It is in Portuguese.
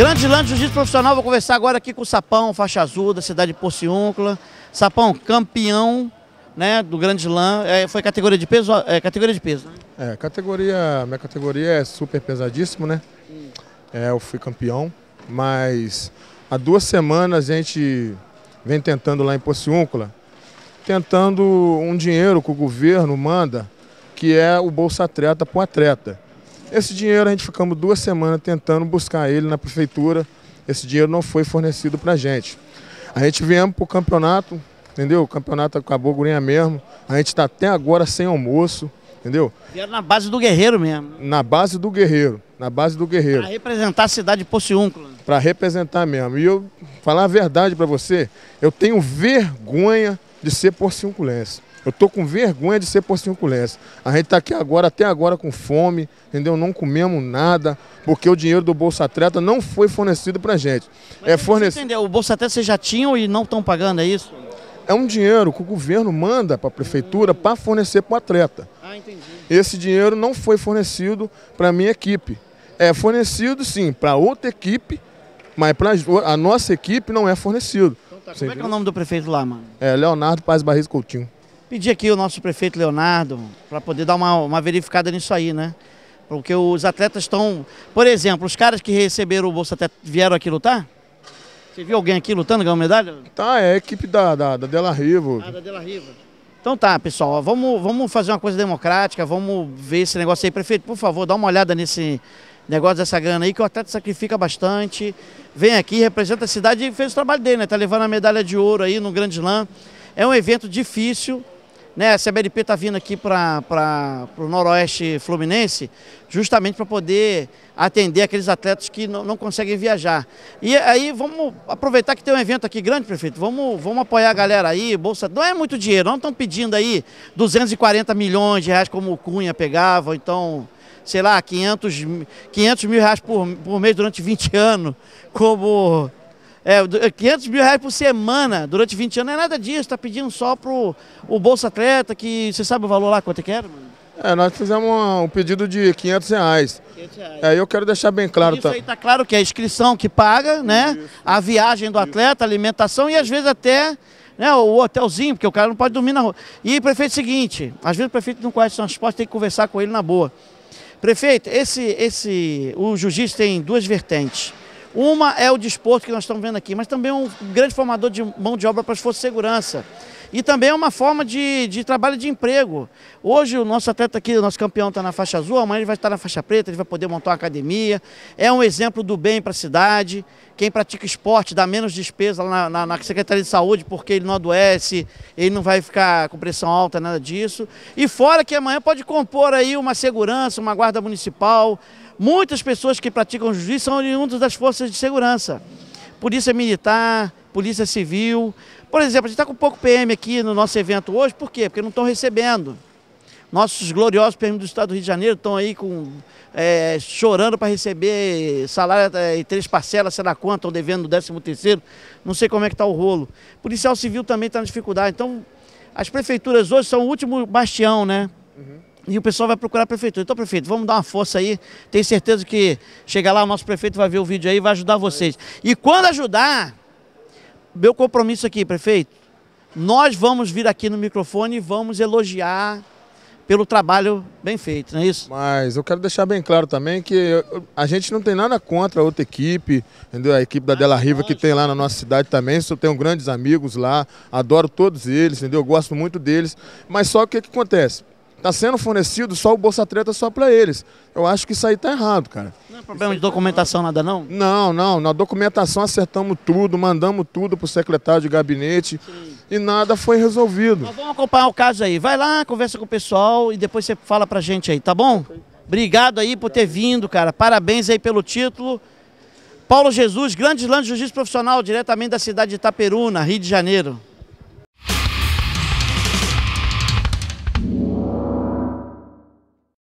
Grande Lã de jiu-jitsu profissional, vou conversar agora aqui com o Sapão, faixa azul da cidade de Porciúncula. Sapão, campeão né, do Grande Lã, é, foi categoria de peso? É, categoria de peso, né? É, categoria, minha categoria é super pesadíssimo, né? É, eu fui campeão, mas há duas semanas a gente vem tentando lá em Porciúncula, tentando um dinheiro que o governo manda, que é o Bolsa Atleta para o atleta. Esse dinheiro a gente ficamos duas semanas tentando buscar ele na prefeitura. Esse dinheiro não foi fornecido para a gente. A gente viemos para o campeonato, entendeu? O campeonato acabou gurinha mesmo. A gente está até agora sem almoço, entendeu? Vieram na base do guerreiro mesmo. Na base do guerreiro, na base do guerreiro. Para representar a cidade de Pociúncula. Para representar mesmo. E eu falar a verdade para você, eu tenho vergonha de ser porciunculense. Eu tô com vergonha de ser porcinhoculense. A gente tá aqui agora, até agora, com fome, entendeu? Não comemos nada, porque o dinheiro do Bolsa Atleta não foi fornecido pra gente. Mas é fornecido. Entendeu? O Bolsa Atleta vocês já tinham e não estão pagando, é isso? É um dinheiro que o governo manda para a prefeitura hum. para fornecer para o atleta. Ah, entendi. Esse dinheiro não foi fornecido para a minha equipe. É fornecido, sim, para outra equipe, mas para a nossa equipe não é fornecido. Então tá, como é que é o nome do prefeito lá, mano? É Leonardo Paz Barris Coutinho pedir aqui o nosso prefeito Leonardo para poder dar uma, uma verificada nisso aí, né? Porque os atletas estão. Por exemplo, os caras que receberam o Bolsa até vieram aqui lutar? Você viu alguém aqui lutando, ganhou medalha? Tá, é a equipe da, da, da Dela Riva. Ah, da Dela Riva. Então tá, pessoal, vamos, vamos fazer uma coisa democrática, vamos ver esse negócio aí. Prefeito, por favor, dá uma olhada nesse negócio dessa grana aí, que o atleta sacrifica bastante. Vem aqui, representa a cidade e fez o trabalho dele, né? Tá levando a medalha de ouro aí no Grande Slam. É um evento difícil, né, a CBLP está vindo aqui para o Noroeste Fluminense justamente para poder atender aqueles atletas que não, não, conseguem viajar. E aí vamos aproveitar que tem um evento aqui grande, prefeito, vamos, vamos apoiar a galera aí, bolsa, não é muito dinheiro, não estão pedindo aí 240 milhões de reais como o Cunha pegava, então sei lá, 500, 500 mil reais por, por mês durante 20 anos, como é, 500 é, mil reais por semana durante 20 anos não é nada disso, está pedindo só para o Bolsa Atleta, que você sabe o valor lá, quanto é que era, mano? É, nós fizemos um, um pedido de 500 reais. 500 reais. É, eu quero deixar bem claro. Isso tá... aí tá claro que é a inscrição que paga, né? Isso. A viagem do atleta, a alimentação e às vezes até né, o hotelzinho, porque o cara não pode dormir na rua. E prefeito, seguinte, às vezes o prefeito não conhece o transporte, tem que conversar com ele na boa. Prefeito, esse, esse, o jiu-jitsu tem duas vertentes. Uma é o desporto que nós estamos vendo aqui, mas também é um grande formador de mão de obra para as forças de segurança. E também é uma forma de, de trabalho de emprego. Hoje o nosso atleta aqui, o nosso campeão está na faixa azul, amanhã ele vai estar na faixa preta, ele vai poder montar uma academia. É um exemplo do bem para a cidade. Quem pratica esporte dá menos despesa na, na, na Secretaria de Saúde porque ele não adoece, ele não vai ficar com pressão alta, nada disso. E fora que amanhã pode compor aí uma segurança, uma guarda municipal, Muitas pessoas que praticam jiu-jitsu são oriundos das forças de segurança. Polícia militar, polícia civil. Por exemplo, a gente está com pouco PM aqui no nosso evento hoje, por quê? Porque não estão recebendo. Nossos gloriosos PM do Estado do Rio de Janeiro estão aí com, é, chorando para receber salário é, e três parcelas, sei lá quanto, estão devendo no 13 terceiro, não sei como é que está o rolo. policial civil também está na dificuldade. Então, as prefeituras hoje são o último bastião, né? Uhum. E o pessoal vai procurar a prefeitura. Então, prefeito, vamos dar uma força aí. Tenho certeza que chegar lá, o nosso prefeito vai ver o vídeo aí e vai ajudar vocês. E quando ajudar, meu compromisso aqui, prefeito, nós vamos vir aqui no microfone e vamos elogiar pelo trabalho bem feito, não é isso? Mas eu quero deixar bem claro também que a gente não tem nada contra a outra equipe, entendeu? A equipe da dela Della Riva que tem lá na nossa cidade também, eu tenho grandes amigos lá, adoro todos eles, entendeu? Eu gosto muito deles, mas só o que, que acontece? Está sendo fornecido só o Bolsa Treta só para eles. Eu acho que isso aí está errado, cara. Não é problema de documentação, nada não? Não, não. Na documentação acertamos tudo, mandamos tudo para o secretário de gabinete Sim. e nada foi resolvido. Mas vamos acompanhar o caso aí. Vai lá, conversa com o pessoal e depois você fala para gente aí, tá bom? Obrigado aí por ter vindo, cara. Parabéns aí pelo título. Paulo Jesus, grande lance de profissional, diretamente da cidade de Itaperuna, Rio de Janeiro.